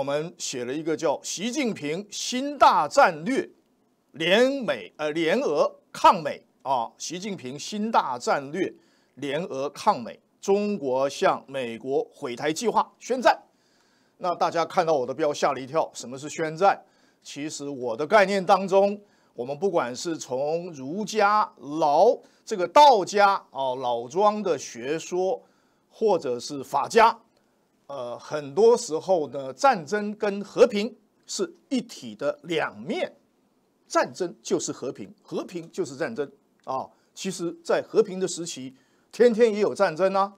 我们写了一个叫“习近平新大战略，联美呃联俄抗美”啊，习近平新大战略联俄抗美，中国向美国毁台计划宣战。那大家看到我的标吓了一跳，什么是宣战？其实我的概念当中，我们不管是从儒家老这个道家啊老庄的学说，或者是法家。呃，很多时候呢，战争跟和平是一体的两面，战争就是和平，和平就是战争啊。其实，在和平的时期，天天也有战争啊，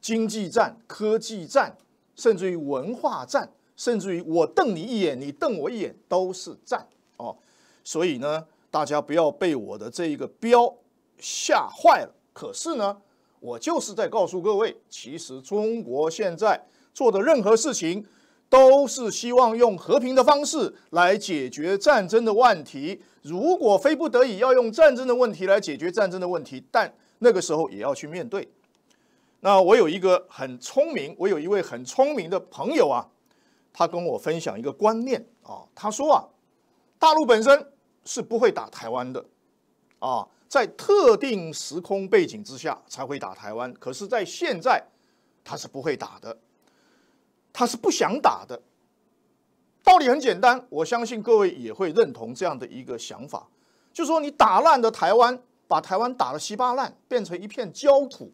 经济战、科技战，甚至于文化战，甚至于我瞪你一眼，你瞪我一眼，都是战哦。所以呢，大家不要被我的这一个标吓坏了。可是呢，我就是在告诉各位，其实中国现在。做的任何事情，都是希望用和平的方式来解决战争的问题。如果非不得已要用战争的问题来解决战争的问题，但那个时候也要去面对。那我有一个很聪明，我有一位很聪明的朋友啊，他跟我分享一个观念啊，他说啊，大陆本身是不会打台湾的啊，在特定时空背景之下才会打台湾，可是在现在他是不会打的。他是不想打的，道理很简单，我相信各位也会认同这样的一个想法，就说你打烂的台湾，把台湾打的稀巴烂，变成一片焦土，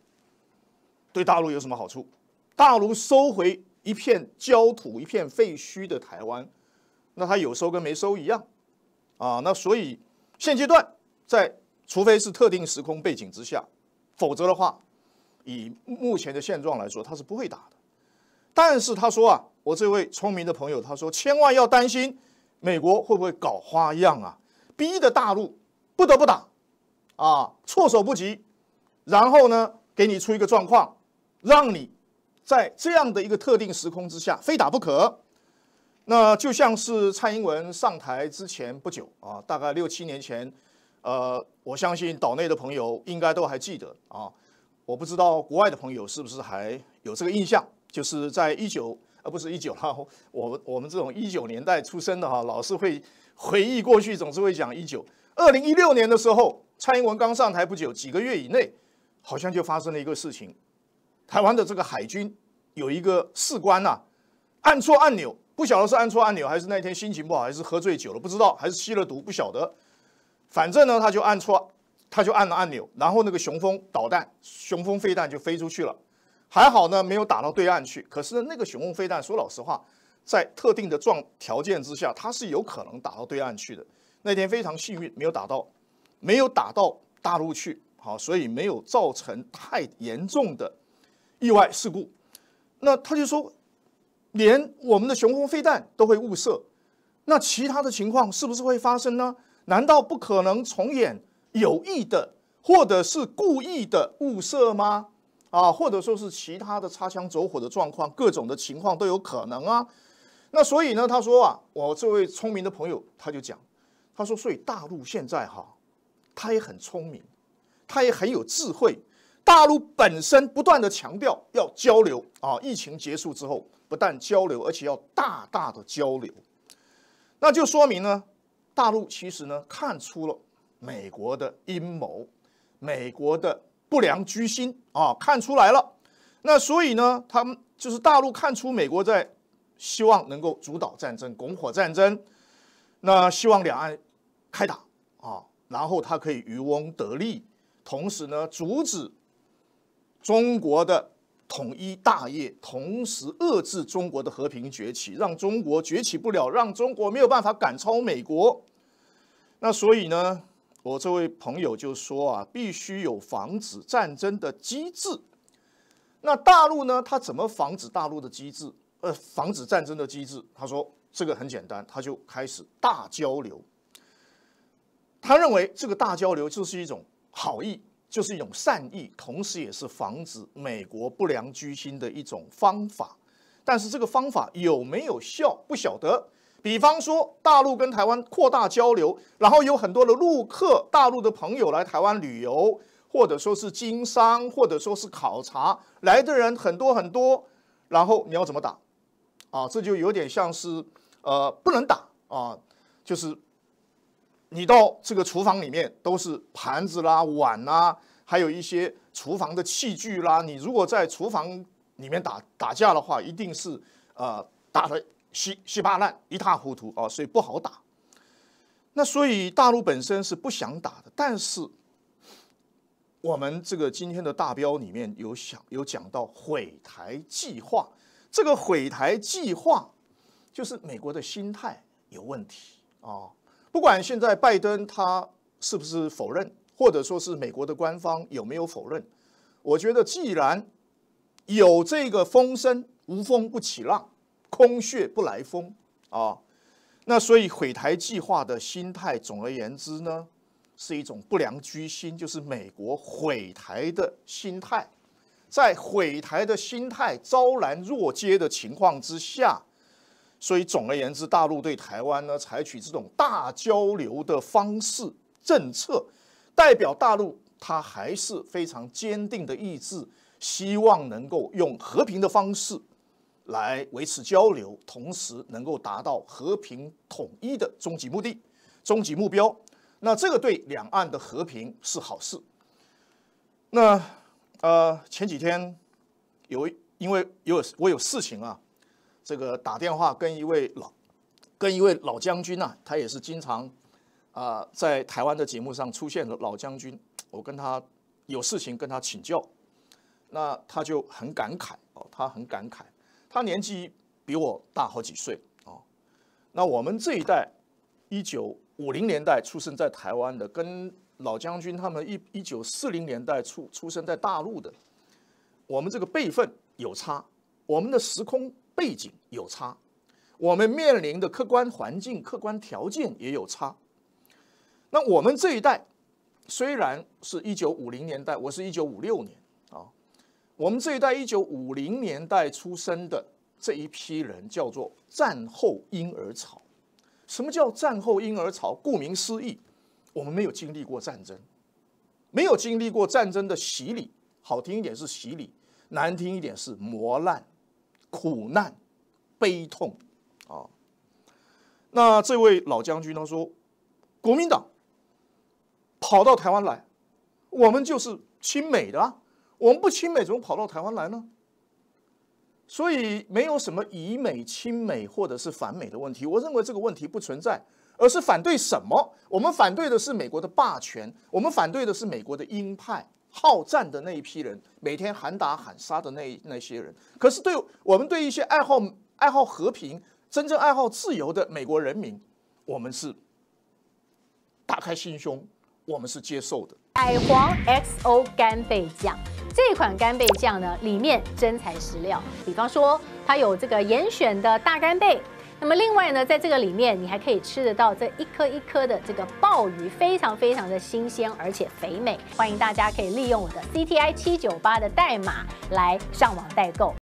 对大陆有什么好处？大陆收回一片焦土、一片废墟的台湾，那他有收跟没收一样，啊，那所以现阶段在除非是特定时空背景之下，否则的话，以目前的现状来说，他是不会打的。但是他说啊，我这位聪明的朋友，他说千万要担心，美国会不会搞花样啊，逼得大陆不得不打，啊，措手不及，然后呢，给你出一个状况，让你在这样的一个特定时空之下非打不可，那就像是蔡英文上台之前不久啊，大概六七年前，呃，我相信岛内的朋友应该都还记得啊，我不知道国外的朋友是不是还有这个印象。就是在一九，呃，不是一九哈，我我们这种一九年代出生的哈，老是会回忆过去，总是会讲一九二零一六年的时候，蔡英文刚上台不久，几个月以内，好像就发生了一个事情，台湾的这个海军有一个士官呐，按错按钮，不晓得是按错按钮，还是那一天心情不好，还是喝醉酒了，不知道，还是吸了毒，不晓得，反正呢，他就按错，他就按了按钮，然后那个雄风导弹，雄风飞弹就飞出去了。还好呢，没有打到对岸去。可是呢，那个雄风飞弹，说老实话，在特定的状条件之下，它是有可能打到对岸去的。那天非常幸运，没有打到，没有打到大陆去，好，所以没有造成太严重的意外事故。那他就说，连我们的雄风飞弹都会误射，那其他的情况是不是会发生呢？难道不可能重演有意的或者是故意的误射吗？啊，或者说是其他的擦枪走火的状况，各种的情况都有可能啊。那所以呢，他说啊，我这位聪明的朋友他就讲，他说，所以大陆现在哈，他也很聪明，他也很有智慧。大陆本身不断的强调要交流啊，疫情结束之后不但交流，而且要大大的交流。那就说明呢，大陆其实呢看出了美国的阴谋，美国的。不良居心啊，看出来了。那所以呢，他们就是大陆看出美国在希望能够主导战争、拱火战争，那希望两岸开打啊，然后他可以渔翁得利，同时呢阻止中国的统一大业，同时遏制中国的和平崛起，让中国崛起不了，让中国没有办法赶超美国。那所以呢？我这位朋友就说啊，必须有防止战争的机制。那大陆呢？他怎么防止大陆的机制？呃，防止战争的机制？他说这个很简单，他就开始大交流。他认为这个大交流就是一种好意，就是一种善意，同时也是防止美国不良居心的一种方法。但是这个方法有没有效，不晓得。比方说，大陆跟台湾扩大交流，然后有很多的陆客，大陆的朋友来台湾旅游，或者说是经商，或者说是考察，来的人很多很多，然后你要怎么打？啊，这就有点像是，呃，不能打啊，就是你到这个厨房里面都是盘子啦、碗啦，还有一些厨房的器具啦，你如果在厨房里面打打架的话，一定是呃打的。稀稀巴烂，一塌糊涂啊！所以不好打。那所以大陆本身是不想打的，但是我们这个今天的大标里面有想有讲到毁台计划。这个毁台计划就是美国的心态有问题啊！不管现在拜登他是不是否认，或者说是美国的官方有没有否认，我觉得既然有这个风声，无风不起浪。空穴不来风啊！那所以毁台计划的心态，总而言之呢，是一种不良居心，就是美国毁台的心态。在毁台的心态招揽若接的情况之下，所以总而言之，大陆对台湾呢采取这种大交流的方式政策，代表大陆它还是非常坚定的意志，希望能够用和平的方式。来维持交流，同时能够达到和平统一的终极目的、终极目标。那这个对两岸的和平是好事。那呃，前几天有因为有我有事情啊，这个打电话跟一位老跟一位老将军呐，他也是经常啊在台湾的节目上出现的老将军，我跟他有事情跟他请教，那他就很感慨哦，他很感慨。他年纪比我大好几岁啊，那我们这一代，一九五零年代出生在台湾的，跟老将军他们一一九四零年代出出生在大陆的，我们这个辈分有差，我们的时空背景有差，我们面临的客观环境、客观条件也有差。那我们这一代虽然是一九五零年代，我是一九五六年。我们这一代一九五零年代出生的这一批人叫做战后婴儿潮。什么叫战后婴儿潮？顾名思义，我们没有经历过战争，没有经历过战争的洗礼，好听一点是洗礼，难听一点是磨难、苦难、悲痛啊。那这位老将军他说，国民党跑到台湾来，我们就是亲美的。我们不亲美，怎么跑到台湾来呢？所以没有什么以美亲美或者是反美的问题，我认为这个问题不存在，而是反对什么？我们反对的是美国的霸权，我们反对的是美国的鹰派、好战的那一批人，每天喊打喊杀的那那些人。可是对我们对一些爱好爱好和平、真正爱好自由的美国人民，我们是打开心胸。我们是接受的海皇 XO 干贝酱这款干贝酱呢，里面真材实料。比方说，它有这个严选的大干贝，那么另外呢，在这个里面你还可以吃得到这一颗一颗的这个鲍鱼，非常非常的新鲜而且肥美。欢迎大家可以利用我的 CTI 七九八的代码来上网代购。